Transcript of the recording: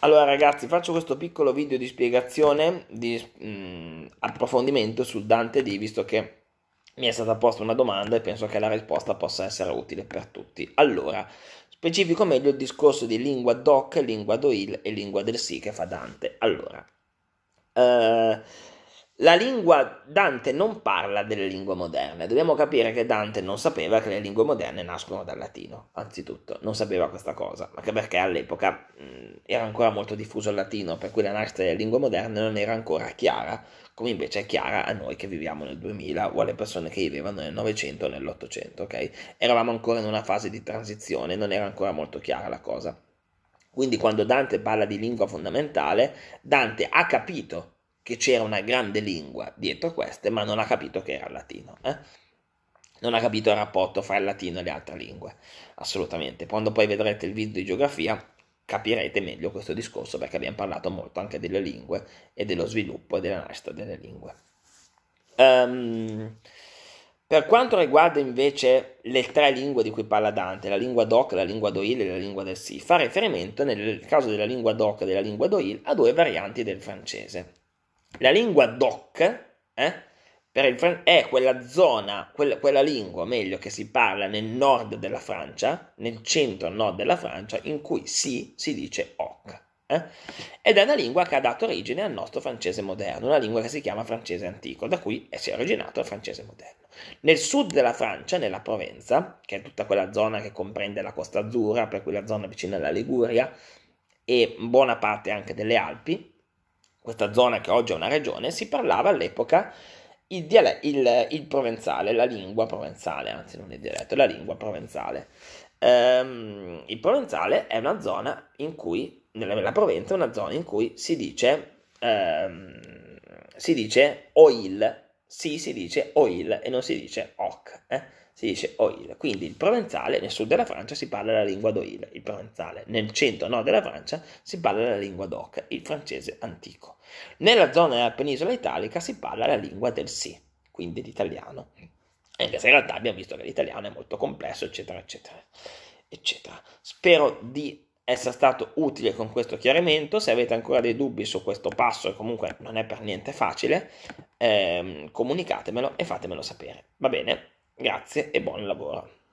Allora ragazzi faccio questo piccolo video di spiegazione, di mh, mm, approfondimento su Dante D visto che mi è stata posta una domanda e penso che la risposta possa essere utile per tutti. Allora, specifico meglio il discorso di lingua doc, lingua doil e lingua del sì che fa Dante. Allora, eh, la lingua Dante non parla delle lingue moderne. Dobbiamo capire che Dante non sapeva che le lingue moderne nascono dal latino, anzitutto, non sapeva questa cosa, anche perché all'epoca mh, mm, era ancora molto diffuso il latino, per cui la nascita delle lingue moderne non era ancora chiara, come invece è chiara a noi che viviamo nel 2000 o alle persone che vivevano nel 900 o nell'800, ok? Eravamo ancora in una fase di transizione, non era ancora molto chiara la cosa. Quindi quando Dante parla di lingua fondamentale, Dante ha capito che c'era una grande lingua dietro queste, ma non ha capito che era il latino. Eh? Non ha capito il rapporto fra il latino e le altre lingue, assolutamente. Quando poi vedrete il video di geografia capirete meglio questo discorso perché abbiamo parlato molto anche delle lingue e dello sviluppo e della nascita delle lingue. Um, per quanto riguarda invece le tre lingue di cui parla Dante, la lingua doc, la lingua d'Oil e la lingua del Si, fa riferimento nel caso della lingua doc e della lingua d'Oil a due varianti del francese. La lingua DOC eh, Fran- è quella zona, quella, quella, lingua, meglio, che si parla nel nord della Francia, nel centro-nord della Francia, in cui si, si dice hoc. Eh? Ed è una lingua che ha dato origine al nostro francese moderno, una lingua che si chiama francese antico, da cui si è originato il francese moderno. Nel sud della Francia, nella Provenza, che è tutta quella zona che comprende la Costa Azzurra, per cui la zona vicina alla Liguria e buona parte anche delle Alpi, questa zona che oggi è una regione, si parlava all'epoca il, diale- il, il provenzale, la lingua provenzale, anzi non il dialetto, la lingua provenzale. Ehm, il provenzale è una zona in cui, nella, nella Provenza è una zona in cui si dice, ehm, si dice o il sì si dice oil e non si dice oc, eh? si dice oil. Quindi il provenzale nel sud della Francia si parla la lingua d'oil, il provenzale nel centro-nord della Francia si parla la lingua d'oc, il francese antico. Nella zona della penisola italica si parla la lingua del sì, quindi l'italiano. Anche se in realtà abbiamo visto che l'italiano è molto complesso, eccetera, eccetera, eccetera. Spero di essere stato utile con questo chiarimento. Se avete ancora dei dubbi su questo passo, che comunque non è per niente facile, ehm, comunicatemelo e fatemelo sapere. Va bene? Grazie e buon lavoro.